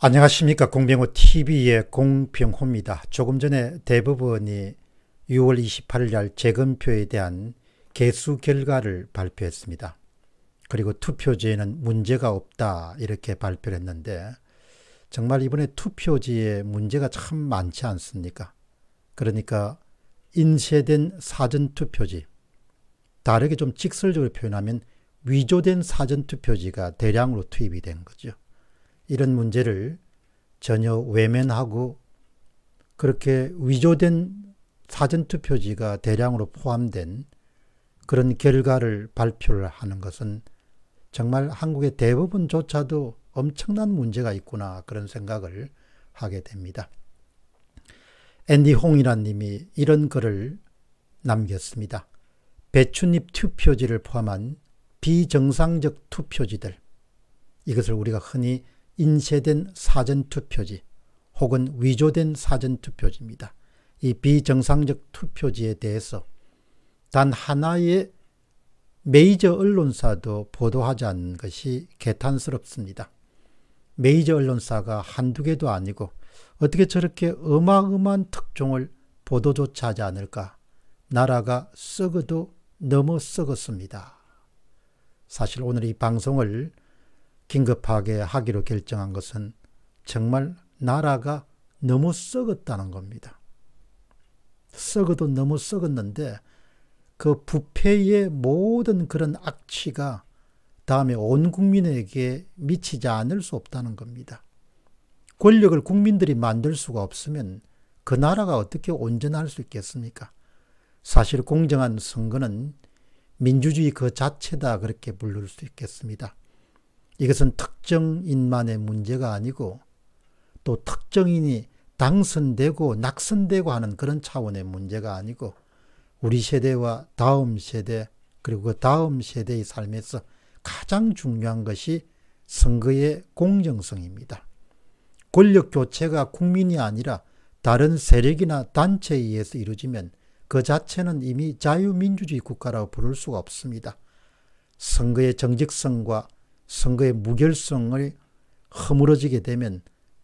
안녕하십니까 공병호 TV의 공병호입니다. 조금 전에 대법원이 6월 28일 날 재검표에 대한 개수 결과를 발표했습니다. 그리고 투표지에는 문제가 없다 이렇게 발표 했는데 정말 이번에 투표지에 문제가 참 많지 않습니까? 그러니까 인쇄된 사전투표지 다르게 좀 직설적으로 표현하면 위조된 사전투표지가 대량으로 투입이 된 거죠. 이런 문제를 전혀 외면하고 그렇게 위조된 사전투표지가 대량으로 포함된 그런 결과를 발표를 하는 것은 정말 한국의 대부분조차도 엄청난 문제가 있구나 그런 생각을 하게 됩니다. 앤디 홍이란 님이 이런 글을 남겼습니다. 배추잎 투표지를 포함한 비정상적 투표지들 이것을 우리가 흔히 인쇄된 사전투표지 혹은 위조된 사전투표지입니다. 이 비정상적 투표지에 대해서 단 하나의 메이저 언론사도 보도하지 않는 것이 개탄스럽습니다. 메이저 언론사가 한두 개도 아니고 어떻게 저렇게 어마어마한 특종을 보도조차 하지 않을까. 나라가 썩어도 넘어 썩었습니다. 사실 오늘 이 방송을 긴급하게 하기로 결정한 것은 정말 나라가 너무 썩었다는 겁니다. 썩어도 너무 썩었는데 그 부패의 모든 그런 악취가 다음에 온 국민에게 미치지 않을 수 없다는 겁니다. 권력을 국민들이 만들 수가 없으면 그 나라가 어떻게 온전할 수 있겠습니까? 사실 공정한 선거는 민주주의 그 자체다 그렇게 부를 수 있겠습니다. 이것은 특정 인만의 문제가 아니고 또 특정인이 당선되고 낙선되고 하는 그런 차원의 문제가 아니고 우리 세대와 다음 세대 그리고 그 다음 세대의 삶에서 가장 중요한 것이 선거의 공정성입니다. 권력 교체가 국민이 아니라 다른 세력이나 단체에 의해서 이루어지면 그 자체는 이미 자유민주주의 국가라고 부를 수가 없습니다. 선거의 정직성과 선거의 무결성을 허물어지게 되면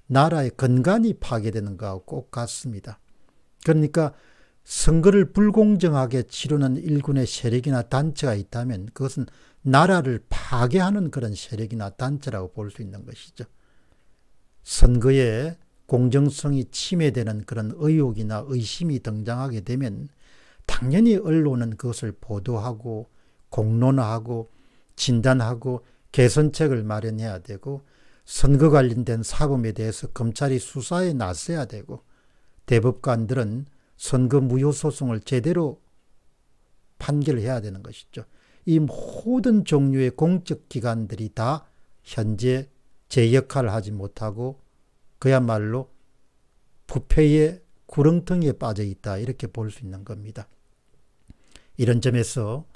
나라의 건강이 파괴되는 것과고 같습니다. 그러니까 선거를 불공정하게 치르는 일군의 세력이나 단체가 있다면 그것은 나라를 파괴하는 그런 세력이나 단체라고 볼 수 있는 것이죠. 선거에 공정성이 침해되는 그런 의혹이나 의심이 등장하게 되면 당연히 언론은 그것을 보도하고 공론화하고 진단하고 개선책을 마련해야 되고 선거 관련된 사범에 대해서 검찰이 수사에 나서야 되고 대법관들은 선거 무효 소송을 제대로 판결해야 되는 것이죠. 이 모든 종류의 공적 기관들이 다 현재 제 역할을 하지 못하고 그야말로 부패의 구렁텅이에 빠져 있다 이렇게 볼 수 있는 겁니다. 이런 점에서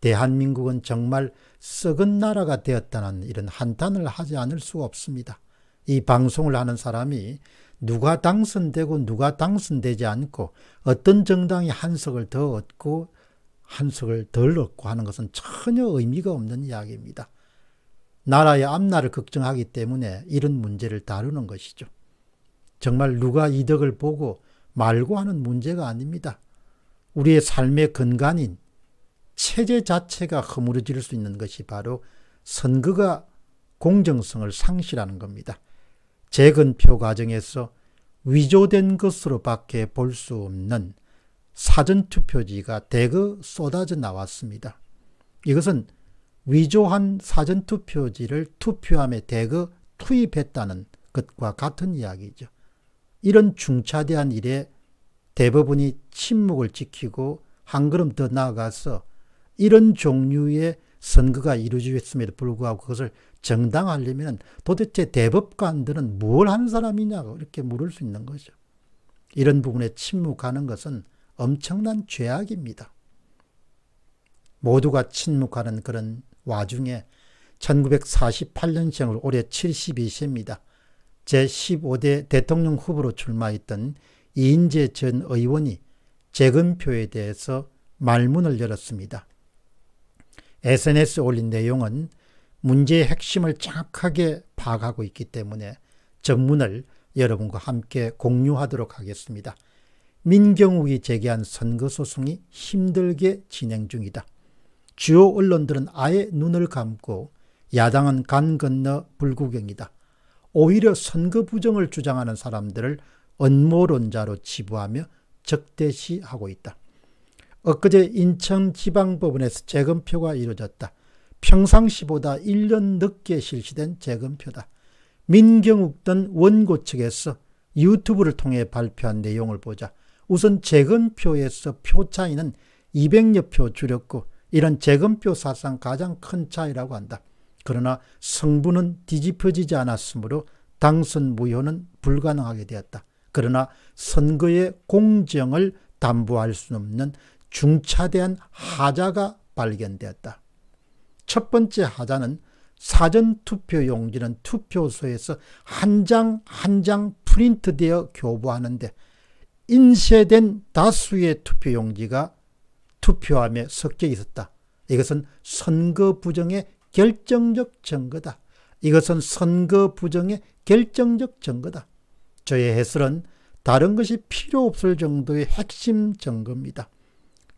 대한민국은 정말 썩은 나라가 되었다는 이런 한탄을 하지 않을 수 없습니다. 이 방송을 하는 사람이 누가 당선되고 누가 당선되지 않고 어떤 정당이 한석을 더 얻고 한석을 덜 얻고 하는 것은 전혀 의미가 없는 이야기입니다. 나라의 앞날을 걱정하기 때문에 이런 문제를 다루는 것이죠. 정말 누가 이득을 보고 말고 하는 문제가 아닙니다. 우리의 삶의 근간인 체제 자체가 허물어질 수 있는 것이 바로 선거가 공정성을 상실하는 겁니다. 재건표 과정에서 위조된 것으로 밖에 볼 수 없는 사전투표지가 대거 쏟아져 나왔습니다. 이것은 위조한 사전투표지를 투표함에 대거 투입했다는 것과 같은 이야기죠. 이런 중차대한 일에 대부분이 침묵을 지키고 한 걸음 더 나아가서 이런 종류의 선거가 이루어졌음에도 불구하고 그것을 정당하려면 화 도대체 대법관들은 뭘 한 사람이냐고 이렇게 물을 수 있는 거죠. 이런 부분에 침묵하는 것은 엄청난 죄악입니다. 모두가 침묵하는 그런 와중에 1948년생으로 올해 72세입니다. 제15대 대통령 후보로 출마했던 이인재 전 의원이 재검표에 대해서 말문을 열었습니다. SNS에 올린 내용은 문제의 핵심을 정확하게 파악하고 있기 때문에 전문을 여러분과 함께 공유하도록 하겠습니다. 민경욱이 제기한 선거소송이 힘들게 진행 중이다. 주요 언론들은 아예 눈을 감고 야당은 간 건너 불구경이다. 오히려 선거 부정을 주장하는 사람들을 언모론자로 치부하며 적대시하고 있다. 엊그제 인천지방법원에서 재검표가 이루어졌다. 평상시보다 1년 늦게 실시된 재검표다. 민경욱 등 원고 측에서 유튜브를 통해 발표한 내용을 보자. 우선 재검표에서 표 차이는 200여 표 줄였고 이런 재검표 사상 가장 큰 차이라고 한다. 그러나 성분은 뒤집혀지지 않았으므로 당선 무효는 불가능하게 되었다. 그러나 선거의 공정을 담보할 수 없는 중차대한 하자가 발견되었다. 첫 번째 하자는 사전투표 용지는 투표소에서 한장 한장 한 장 프린트되어 교부하는데 인쇄된 다수의 투표 용지가 투표함에 섞여 있었다. 이것은 선거 부정의 결정적 증거다. 이것은 선거 부정의 결정적 증거다. 저의 해설은 다른 것이 필요 없을 정도의 핵심 증거입니다.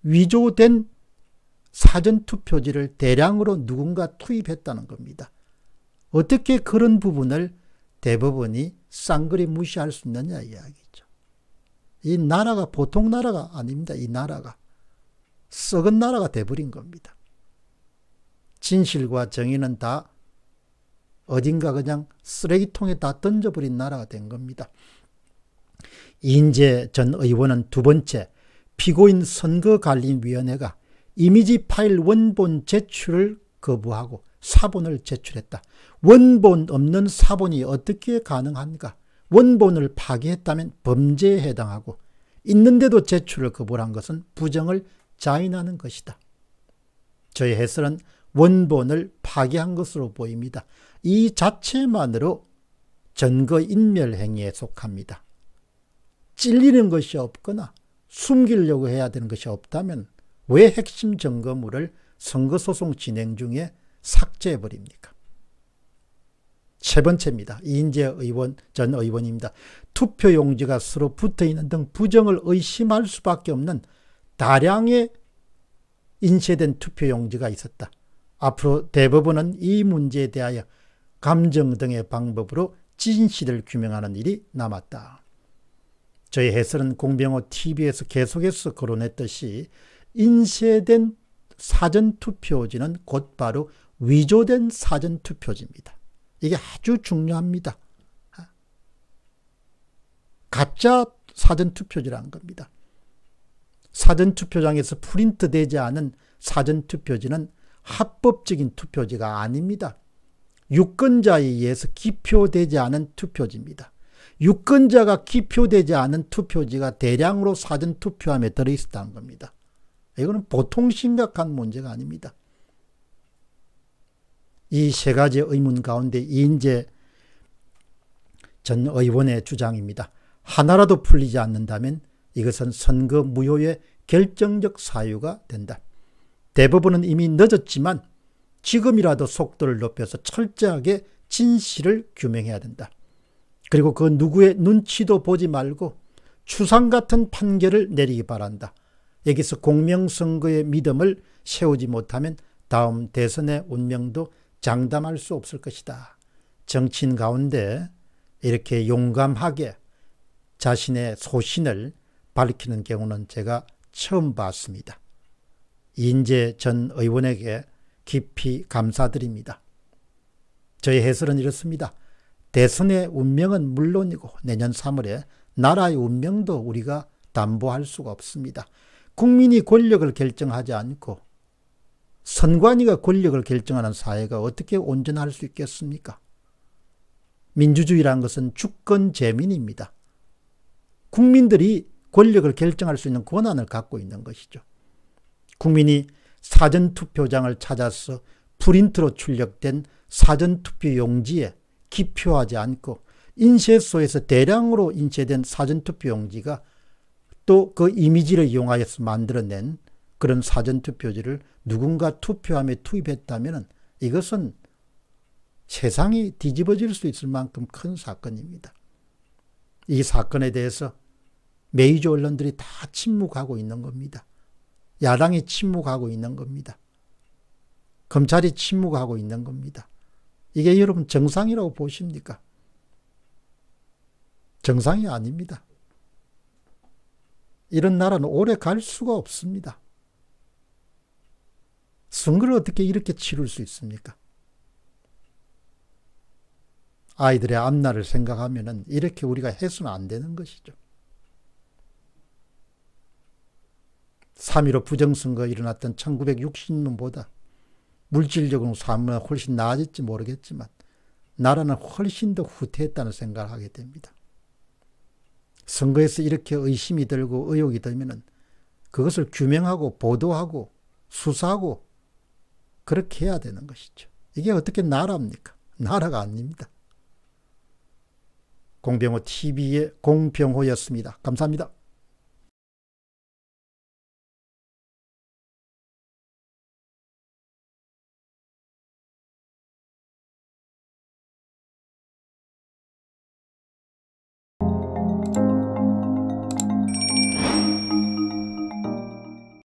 위조된 사전투표지를 대량으로 누군가 투입했다는 겁니다. 어떻게 그런 부분을 대법원이 쌍그리 무시할 수 있느냐 이야기죠. 이 나라가 보통 나라가 아닙니다. 이 나라가. 썩은 나라가 돼버린 겁니다. 진실과 정의는 다 어딘가 그냥 쓰레기통에 다 던져버린 나라가 된 겁니다. 이인재 전 의원은 두 번째 피고인 선거관리위원회가 이미지 파일 원본 제출을 거부하고 사본을 제출했다. 원본 없는 사본이 어떻게 가능한가? 원본을 파기했다면 범죄에 해당하고 있는데도 제출을 거부한 것은 부정을 자인하는 것이다. 저의 해설은 원본을 파기한 것으로 보입니다. 이 자체만으로 전거인멸 행위에 속합니다. 찔리는 것이 없거나 숨기려고 해야 되는 것이 없다면 왜 핵심 점검물을 선거소송 진행 중에 삭제해버립니까? 세 번째입니다. 이인재 의원, 전 의원입니다. 투표용지가 서로 붙어있는 등 부정을 의심할 수밖에 없는 다량의 인쇄된 투표용지가 있었다. 앞으로 대법원은 이 문제에 대하여 감정 등의 방법으로 진실을 규명하는 일이 남았다. 저희 해설은 공병호 TV에서 계속해서 거론했듯이 인쇄된 사전투표지는 곧바로 위조된 사전투표지입니다. 이게 아주 중요합니다. 아. 가짜 사전투표지라 겁니다. 사전투표장에서 프린트되지 않은 사전투표지는 합법적인 투표지가 아닙니다. 유권자에 의해서 기표되지 않은 투표지입니다. 유권자가 기표되지 않은 투표지가 대량으로 사전 투표함에 들어있었다는 겁니다. 이거는 보통 심각한 문제가 아닙니다. 이 세 가지 의문 가운데 이인재 전 의원의 주장입니다. 하나라도 풀리지 않는다면 이것은 선거 무효의 결정적 사유가 된다. 대법원은 이미 늦었지만 지금이라도 속도를 높여서 철저하게 진실을 규명해야 된다. 그리고 그 누구의 눈치도 보지 말고 추상 같은 판결을 내리기 바란다. 여기서 공명선거의 믿음을 세우지 못하면 다음 대선의 운명도 장담할 수 없을 것이다. 정치인 가운데 이렇게 용감하게 자신의 소신을 밝히는 경우는 제가 처음 봤습니다. 인재 전 의원에게 깊이 감사드립니다. 저의 해설은 이렇습니다. 대선의 운명은 물론이고 내년 3월에 나라의 운명도 우리가 담보할 수가 없습니다. 국민이 권력을 결정하지 않고 선관위가 권력을 결정하는 사회가 어떻게 온전할 수 있겠습니까? 민주주의란 것은 주권재민입니다. 국민들이 권력을 결정할 수 있는 권한을 갖고 있는 것이죠. 국민이 사전투표장을 찾아서 프린트로 출력된 사전투표 용지에 기표하지 않고 인쇄소에서 대량으로 인쇄된 사전투표용지가 또 그 이미지를 이용하여서 만들어낸 그런 사전투표지를 누군가 투표함에 투입했다면 이것은 세상이 뒤집어질 수 있을 만큼 큰 사건입니다. 이 사건에 대해서 메이저 언론들이 다 침묵하고 있는 겁니다. 야당이 침묵하고 있는 겁니다. 검찰이 침묵하고 있는 겁니다. 이게 여러분 정상이라고 보십니까? 정상이 아닙니다. 이런 나라는 오래 갈 수가 없습니다. 선거를 어떻게 이렇게 치를 수 있습니까? 아이들의 앞날을 생각하면 이렇게 우리가 해서는 안 되는 것이죠. 3.15 부정선거 일어났던 1960년보다 물질적으로 삶은 훨씬 나아질지 모르겠지만 나라는 훨씬 더 후퇴했다는 생각을 하게 됩니다. 선거에서 이렇게 의심이 들고 의혹이 들면은 그것을 규명하고 보도하고 수사하고 그렇게 해야 되는 것이죠. 이게 어떻게 나라입니까? 나라가 아닙니다. 공병호 TV의 공병호였습니다. 감사합니다.